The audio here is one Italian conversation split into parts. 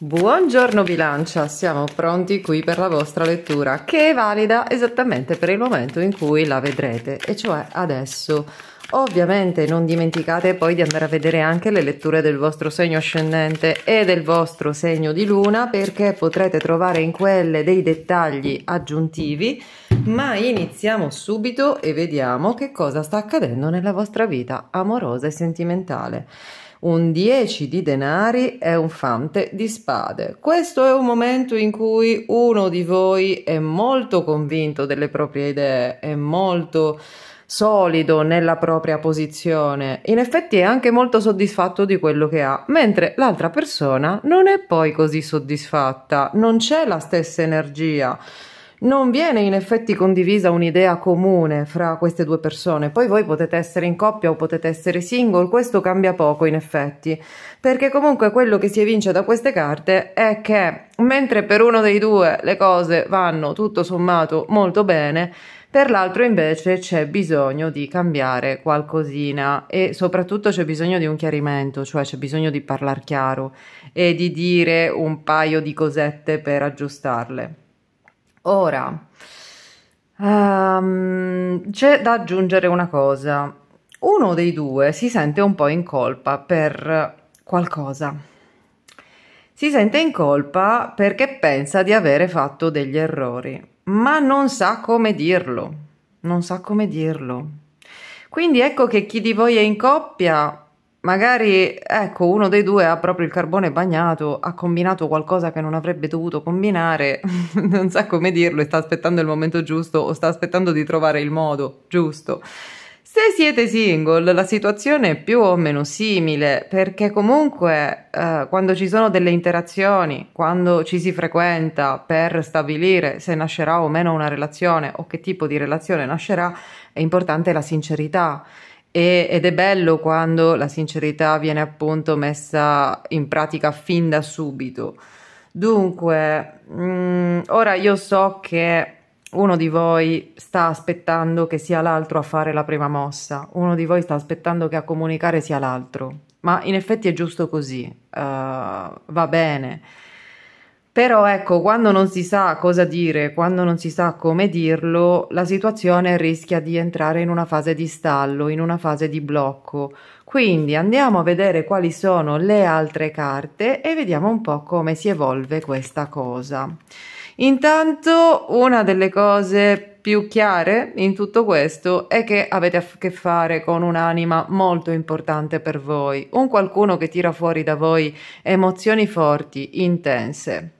Buongiorno bilancia, siamo pronti qui per la vostra lettura che è valida esattamente per il momento in cui la vedrete e cioè adesso. Ovviamente non dimenticate poi di andare a vedere anche le letture del vostro segno ascendente e del vostro segno di luna perché potrete trovare in quelle dei dettagli aggiuntivi ma iniziamo subito e vediamo che cosa sta accadendo nella vostra vita amorosa e sentimentale un 10 di denari e un fante di spade. Questo è un momento in cui uno di voi è molto convinto delle proprie idee, è molto solido nella propria posizione, in effetti è anche molto soddisfatto di quello che ha, mentre l'altra persona non è poi così soddisfatta, non c'è la stessa energia, non viene in effetti condivisa un'idea comune fra queste due persone. Poi voi potete essere in coppia o potete essere single, questo cambia poco in effetti, perché comunque quello che si evince da queste carte è che mentre per uno dei due le cose vanno tutto sommato molto bene, per l'altro invece c'è bisogno di cambiare qualcosina e soprattutto c'è bisogno di un chiarimento, cioè c'è bisogno di parlare chiaro e di dire un paio di cosette per aggiustarle. Ora, um, c'è da aggiungere una cosa. Uno dei due si sente un po' in colpa per qualcosa. Si sente in colpa perché pensa di avere fatto degli errori, ma non sa come dirlo. Non sa come dirlo. Quindi ecco che chi di voi è in coppia magari ecco, uno dei due ha proprio il carbone bagnato, ha combinato qualcosa che non avrebbe dovuto combinare, non sa come dirlo e sta aspettando il momento giusto o sta aspettando di trovare il modo giusto. Se siete single la situazione è più o meno simile perché comunque eh, quando ci sono delle interazioni, quando ci si frequenta per stabilire se nascerà o meno una relazione o che tipo di relazione nascerà, è importante la sincerità e, ed è bello quando la sincerità viene appunto messa in pratica fin da subito. Dunque, mh, mm, ora io so che uno di voi sta aspettando che sia l'altro a fare la prima mossa, uno di voi sta aspettando che a comunicare sia l'altro, ma in effetti è giusto così, uh, va bene. Però ecco, quando non si sa cosa dire, quando non si sa come dirlo, la situazione rischia di entrare in una fase di stallo, in una fase di blocco. Quindi andiamo a vedere quali sono le altre carte e vediamo un po' come si evolve questa cosa. Intanto una delle cose più chiare in tutto questo è che avete a che fare con un'anima molto importante per voi, un qualcuno che tira fuori da voi emozioni forti, intense.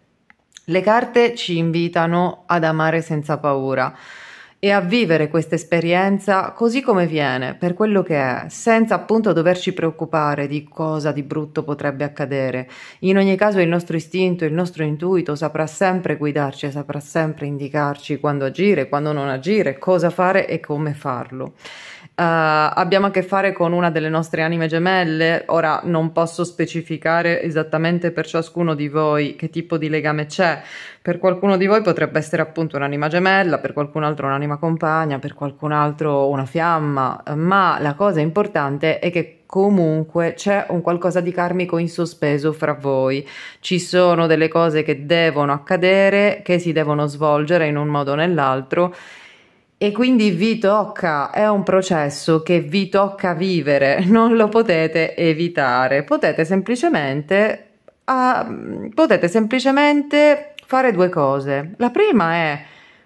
Le carte ci invitano ad amare senza paura e a vivere questa esperienza così come viene, per quello che è, senza appunto doverci preoccupare di cosa di brutto potrebbe accadere. In ogni caso il nostro istinto, il nostro intuito saprà sempre guidarci, saprà sempre indicarci quando agire, quando non agire, cosa fare e come farlo. Eh, abbiamo a che fare con una delle nostre anime gemelle. Ora non posso specificare esattamente per ciascuno di voi che tipo di legame c'è. Per qualcuno di voi potrebbe essere appunto un'anima gemella, per qualcun altro un'anima compagna, per qualcun altro una fiamma, ma la cosa importante è che comunque c'è un qualcosa di karmico in sospeso fra voi. Ci sono delle cose che devono accadere, che si devono svolgere in un modo o nell'altro e quindi vi tocca, è un processo che vi tocca vivere, non lo potete evitare, potete semplicemente, uh, potete semplicemente fare due cose. La prima è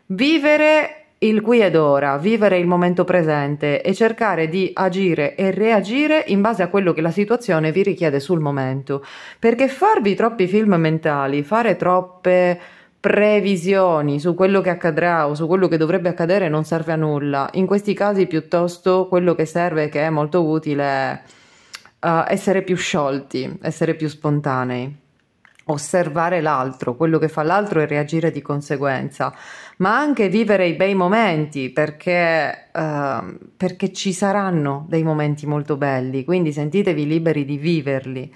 vivere il qui ed ora, vivere il momento presente e cercare di agire e reagire in base a quello che la situazione vi richiede sul momento, perché farvi troppi film mentali, fare troppe previsioni su quello che accadrà o su quello che dovrebbe accadere non serve a nulla. In questi casi piuttosto quello che serve, che è molto utile, è uh, eh, essere più sciolti, essere più spontanei osservare l'altro, quello che fa l'altro e reagire di conseguenza, ma anche vivere i bei momenti perché, uh, perché ci saranno dei momenti molto belli, quindi sentitevi liberi di viverli.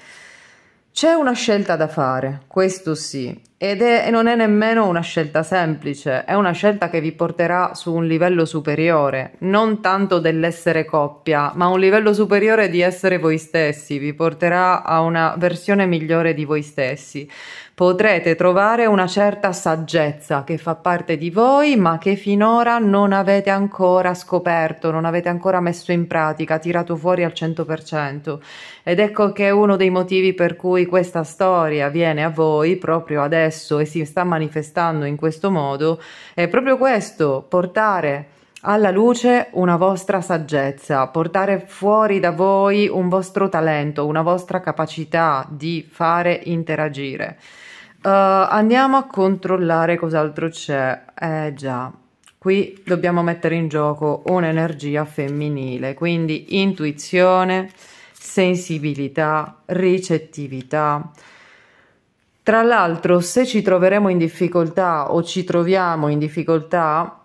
C'è una scelta da fare, questo sì, ed è, non è nemmeno una scelta semplice, è una scelta che vi porterà su un livello superiore, non tanto dell'essere coppia, ma un livello superiore di essere voi stessi, vi porterà a una versione migliore di voi stessi. Potrete trovare una certa saggezza che fa parte di voi, ma che finora non avete ancora scoperto, non avete ancora messo in pratica, tirato fuori al 100%. Ed ecco che è uno dei motivi per cui questa storia viene a voi proprio adesso adesso e si sta manifestando in questo modo è proprio questo, portare alla luce una vostra saggezza, portare fuori da voi un vostro talento, una vostra capacità di fare interagire. Uh, andiamo a controllare cos'altro c'è. Eh già, qui dobbiamo mettere in gioco un'energia femminile, quindi intuizione, sensibilità, ricettività. Tra l'altro, se ci troveremo in difficoltà o ci troviamo in difficoltà,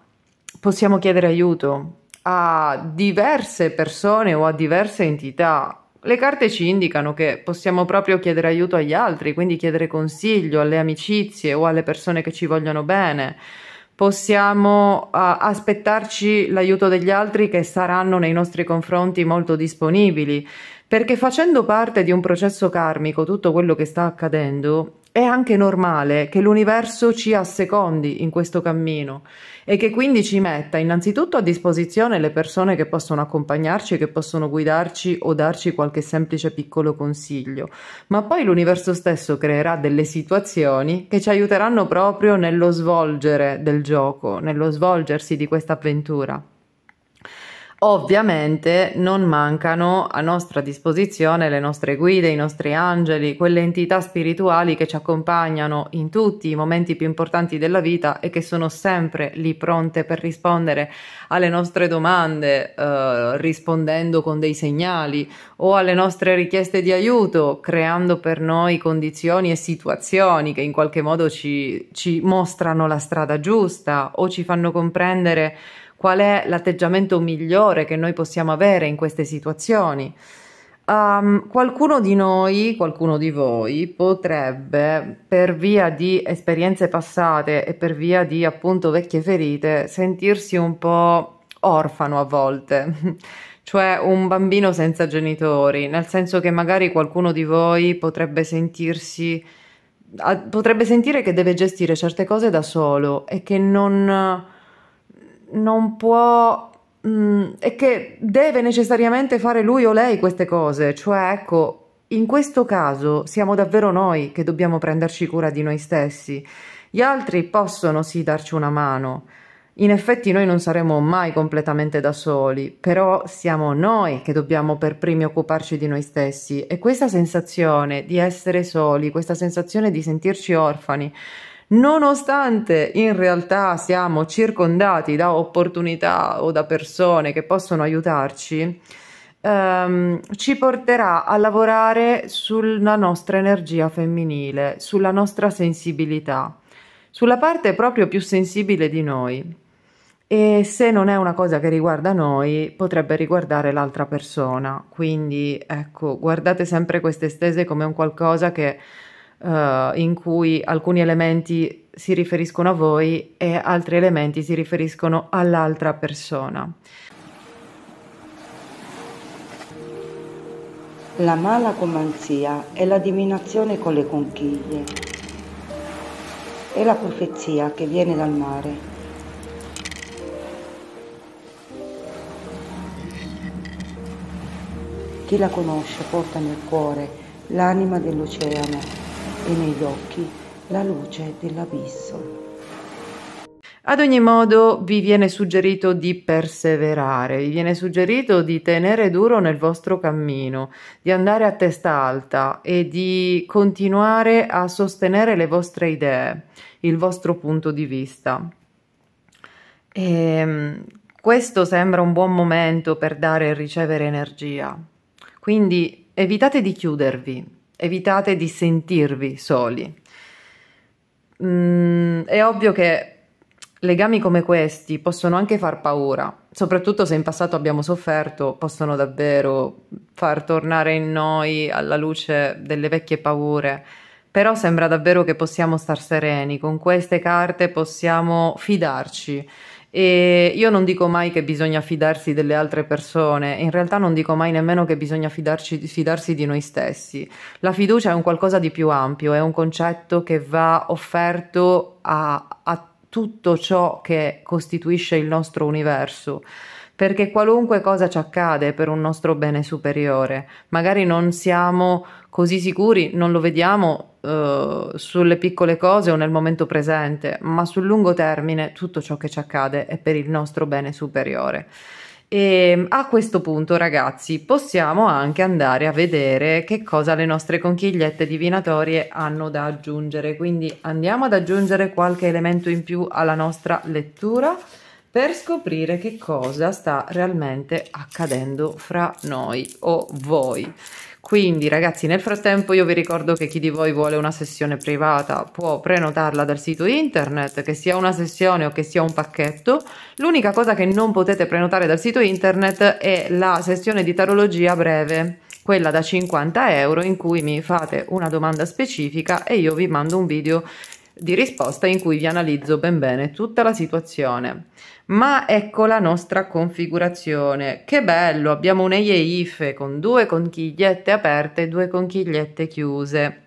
possiamo chiedere aiuto a diverse persone o a diverse entità. Le carte ci indicano che possiamo proprio chiedere aiuto agli altri, quindi chiedere consiglio alle amicizie o alle persone che ci vogliono bene. Possiamo uh, aspettarci l'aiuto degli altri che saranno nei nostri confronti molto disponibili, perché facendo parte di un processo karmico, tutto quello che sta accadendo, è anche normale che l'universo ci assecondi in questo cammino e che quindi ci metta innanzitutto a disposizione le persone che possono accompagnarci, che possono guidarci o darci qualche semplice piccolo consiglio, ma poi l'universo stesso creerà delle situazioni che ci aiuteranno proprio nello svolgere del gioco, nello svolgersi di questa avventura. Ovviamente non mancano a nostra disposizione le nostre guide, i nostri angeli, quelle entità spirituali che ci accompagnano in tutti i momenti più importanti della vita e che sono sempre lì pronte per rispondere alle nostre domande, eh, rispondendo con dei segnali o alle nostre richieste di aiuto, creando per noi condizioni e situazioni che in qualche modo ci, ci mostrano la strada giusta o ci fanno comprendere qual è l'atteggiamento migliore che noi possiamo avere in queste situazioni. Um, qualcuno di noi, qualcuno di voi potrebbe, per via di esperienze passate e per via di appunto vecchie ferite, sentirsi un po' orfano a volte, cioè un bambino senza genitori, nel senso che magari qualcuno di voi potrebbe sentirsi potrebbe sentire che deve gestire certe cose da solo e che non non può mh, mm, e che deve necessariamente fare lui o lei queste cose, cioè ecco, in questo caso siamo davvero noi che dobbiamo prenderci cura di noi stessi. Gli altri possono sì darci una mano. In effetti noi non saremo mai completamente da soli, però siamo noi che dobbiamo per primi occuparci di noi stessi e questa sensazione di essere soli, questa sensazione di sentirci orfani, nonostante in realtà siamo circondati da opportunità o da persone che possono aiutarci, ehm, ci porterà a lavorare sulla nostra energia femminile, sulla nostra sensibilità, sulla parte proprio più sensibile di noi. E se non è una cosa che riguarda noi, potrebbe riguardare l'altra persona. Quindi, ecco, guardate sempre queste stese come un qualcosa che uh, in cui alcuni elementi si riferiscono a voi e altri elementi si riferiscono all'altra persona. La malacomanzia è la divinazione con le conchiglie, è la profezia che viene dal mare. Chi la conosce porta nel cuore l'anima dell'oceano e negli occhi la luce dell'abisso. Ad ogni modo vi viene suggerito di perseverare, vi viene suggerito di tenere duro nel vostro cammino, di andare a testa alta e di continuare a sostenere le vostre idee, il vostro punto di vista. E ehm, questo sembra un buon momento per dare e ricevere energia, quindi evitate di chiudervi, evitate di sentirvi soli. Mm, è ovvio che legami come questi possono anche far paura, soprattutto se in passato abbiamo sofferto, possono davvero far tornare in noi alla luce delle vecchie paure. Però sembra davvero che possiamo star sereni, con queste carte possiamo fidarci e io non dico mai che bisogna fidarsi delle altre persone, in realtà non dico mai nemmeno che bisogna fidarci, fidarsi di noi stessi. La fiducia è un qualcosa di più ampio, è un concetto che va offerto a, a tutto ciò che costituisce il nostro universo perché qualunque cosa ci accade per un nostro bene superiore, magari non siamo così sicuri, non lo vediamo eh, sulle piccole cose o nel momento presente, ma sul lungo termine tutto ciò che ci accade è per il nostro bene superiore. E ehm, a questo punto, ragazzi, possiamo anche andare a vedere che cosa le nostre conchigliette divinatorie hanno da aggiungere. Quindi andiamo ad aggiungere qualche elemento in più alla nostra lettura per scoprire che cosa sta realmente accadendo fra noi o voi. Quindi ragazzi nel frattempo io vi ricordo che chi di voi vuole una sessione privata può prenotarla dal sito internet, che sia una sessione o che sia un pacchetto. L'unica cosa che non potete prenotare dal sito internet è la sessione di tarologia breve, quella da 50 euro in cui mi fate una domanda specifica e io vi mando un video di risposta in cui vi analizzo ben bene tutta la situazione. Ma ecco la nostra configurazione. Che bello, abbiamo un eie ife con due conchigliette aperte e due conchigliette chiuse.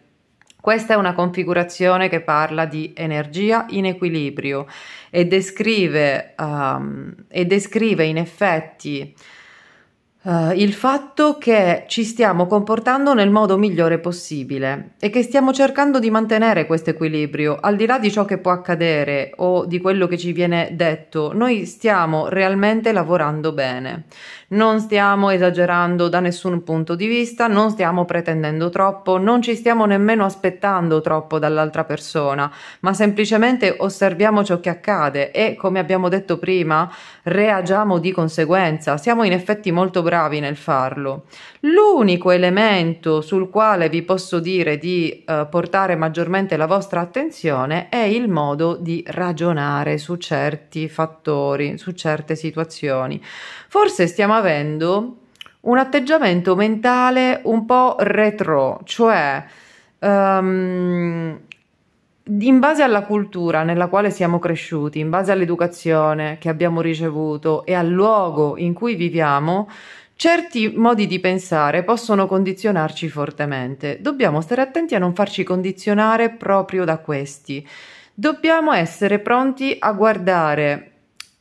Questa è una configurazione che parla di energia in equilibrio e descrive, um, e descrive in effetti uh, il fatto che ci stiamo comportando nel modo migliore possibile e che stiamo cercando di mantenere questo equilibrio, al di là di ciò che può accadere o di quello che ci viene detto, noi stiamo realmente lavorando bene, non stiamo esagerando da nessun punto di vista, non stiamo pretendendo troppo, non ci stiamo nemmeno aspettando troppo dall'altra persona, ma semplicemente osserviamo ciò che accade e, come abbiamo detto prima, reagiamo di conseguenza. Siamo in effetti molto bravi bravi nel farlo. L'unico elemento sul quale vi posso dire di eh, portare maggiormente la vostra attenzione è il modo di ragionare su certi fattori, su certe situazioni. Forse stiamo avendo un atteggiamento mentale un po' retro, cioè um, in base alla cultura nella quale siamo cresciuti, in base all'educazione che abbiamo ricevuto e al luogo in cui viviamo, Certi modi di pensare possono condizionarci fortemente. Dobbiamo stare attenti a non farci condizionare proprio da questi. Dobbiamo essere pronti a guardare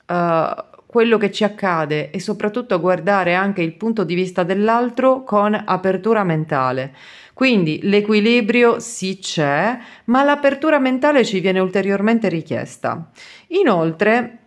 uh, quello che ci accade e soprattutto a guardare anche il punto di vista dell'altro con apertura mentale. Quindi l'equilibrio sì c'è, ma l'apertura mentale ci viene ulteriormente richiesta. Inoltre,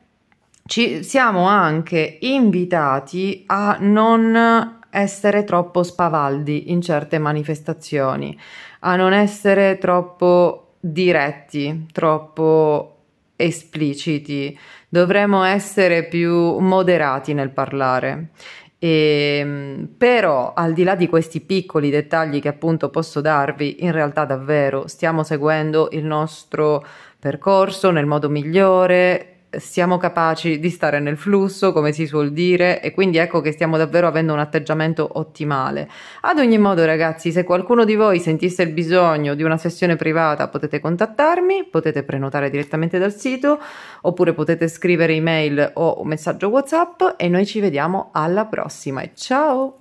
ci siamo anche invitati a non essere troppo spavaldi in certe manifestazioni, a non essere troppo diretti, troppo espliciti, dovremmo essere più moderati nel parlare. E, ehm, però al di là di questi piccoli dettagli che appunto posso darvi, in realtà davvero stiamo seguendo il nostro percorso nel modo migliore, siamo capaci di stare nel flusso, come si suol dire, e quindi ecco che stiamo davvero avendo un atteggiamento ottimale. Ad ogni modo, ragazzi, se qualcuno di voi sentisse il bisogno di una sessione privata, potete contattarmi, potete prenotare direttamente dal sito, oppure potete scrivere email o un messaggio WhatsApp e noi ci vediamo alla prossima. Ciao!